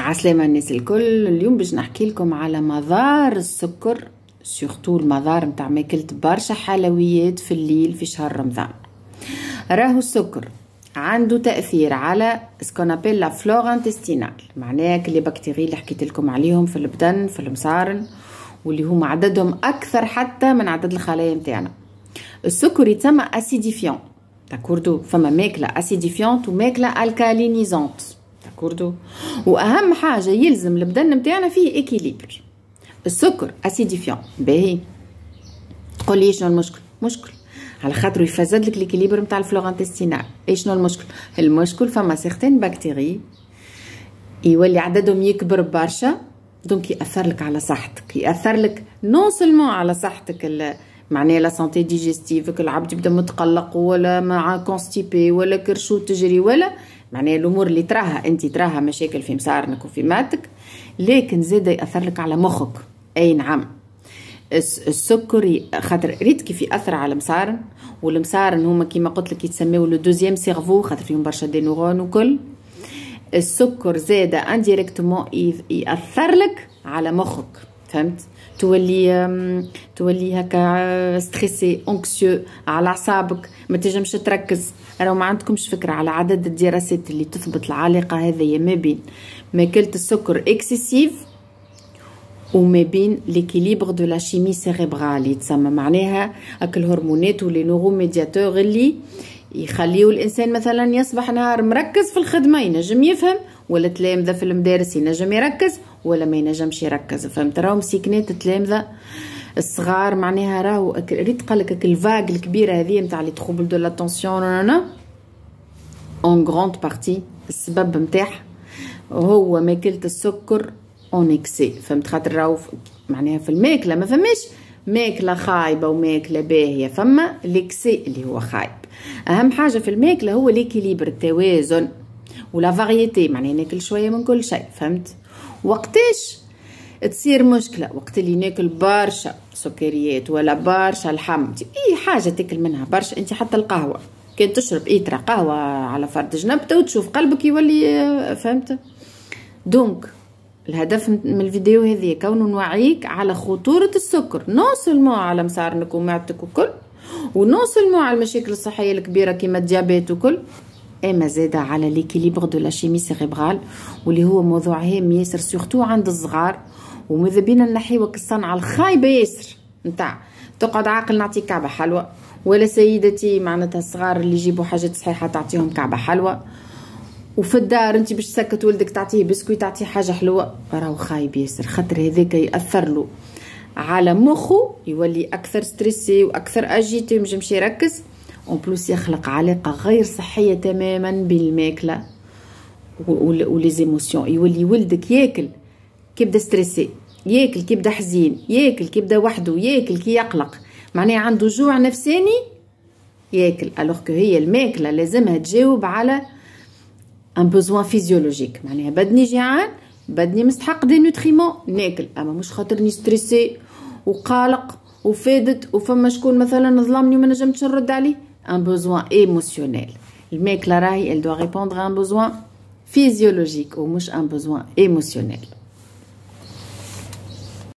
عسلامة الناس الكل اليوم باش نحكي لكم على مدار السكر سورتو المدار متاع ماكلت برشا حلويات في الليل في شهر رمضان راهو السكر عنده تاثير على سكون ابيل لا فلور انتستينال معناها كلي بكتيري اللي حكيت لكم عليهم في البدن في المصارن واللي هما عددهم اكثر حتى من عدد الخلايا نتاعنا السكر يتسمى اسيديفيون داكوردو فما ماكله اسيديفيون وماكله الكالينيزونت كوردو واهم حاجه يلزم البدن نتاعنا فيه اكيليبر السكر اسيديفيون باهي تقول لي شنو المشكل مشكل على خاطر يفسد لك الاكيليبر نتاع الفلور انتستينال اي شنو المشكل المشكل فما سيغتين بكتيري يولي عددهم يكبر برشا دونك ياثر لك على صحتك ياثر لك نون سولمون على صحتك معناها لا سانتي ديجيستيفك العبد يبدا متقلق ولا مع كونستيبي ولا كرشو تجري ولا معناها الامور اللي تراها انت تراها مشاكل في مصارنك وفي ماتك لكن زاد ياثر لك على مخك اي نعم السكر خاطر ريت كيف ياثر على المصارن والمصارن هما كيما قلت لك يتسموا لو دوزيام سيرفو خاطر فيهم برشا دي نورون وكل السكر زاد انديريكتومون ياثر لك على مخك فهمت تولي تولي هكا ستريسي آه، اونكسيو على اعصابك ما تنجمش تركز راه ما عندكمش فكره على عدد الدراسات اللي تثبت العلاقه هذه ما بين ماكله السكر اكسسيف وما بين ليكيليبر دو لا شيمي سيريبرال يتسمى معناها اكل الهرمونات ولي نورو ميدياتور اللي يخليو الانسان مثلا يصبح نهار مركز في الخدمه ينجم يفهم ولا تلامذه في المدارس ينجم يركز ولا ما ينجمش يركز فهمت راهو مسكنات التلامذه الصغار معناها راهو ريت قالك الفاغ الكبيره هذه نتاع لي تروبل دو لاتونسيون انا اون غروند بارتي السبب نتاعها هو ماكله السكر اون اكسي فهمت خاطر راهو معناها في الماكله ما فماش ماكله خايبه وماكله باهيه فما ليكسي اللي هو خايب اهم حاجه في الماكله هو ليكيليبر التوازن ولا فاريتي معناها ناكل شويه من كل شيء فهمت وقتاش تصير مشكله وقت اللي ناكل برشا سكريات ولا برشا لحم اي حاجه تاكل منها برشا انت حتى القهوه كان تشرب ايترا قهوه على فرد جنبته وتشوف قلبك يولي آه، فهمت دونك الهدف من الفيديو هذه كونه نوعيك على خطورة السكر نوصل مو على مسارنك ومعدتك وكل ونوصل مو على المشاكل الصحية الكبيرة كيما الديابيت وكل أما زادة على ليكيليبر دو لا شيمي سيريبرال واللي هو موضوع هام ياسر سورتو عند الصغار وماذا بينا نحيوك الصنعة الخايبة ياسر نتاع تقعد عاقل نعطيك كعبة حلوة ولا سيدتي معناتها الصغار اللي يجيبوا حاجات صحيحة تعطيهم كعبة حلوة وفي الدار انت باش تسكت ولدك تعطيه بسكوي تعطيه حاجة حلوة راهو خايب ياسر خاطر هذاك يأثر له على مخه يولي اكثر ستريسي واكثر اجيتي ومش يركز اون بلوس يخلق علاقه غير صحيه تماما بين الماكله ولي زيموسيون يولي ولدك ياكل كي ستريسي ياكل كي حزين ياكل كي يبدا وحده ياكل كي يقلق معناه عنده جوع نفساني ياكل الوغ كو هي الماكله لازمها تجاوب على ان بوزوان فيزيولوجيك معناها بدني جيعان بدني مستحق دي نوتريمون ناكل اما مش خاطرني ستريسي وقالق وفادت وفما شكون مثلا ظلمني وما نجمتش نرد عليه un besoin émotionnel. Mais Clara, elle doit répondre à un besoin physiologique, ou un besoin émotionnel.